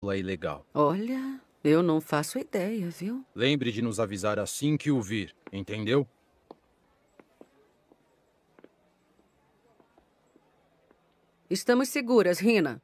pílula ilegal. Olha, eu não faço ideia, viu? Lembre de nos avisar assim que o vir, entendeu? Estamos seguras, Rina.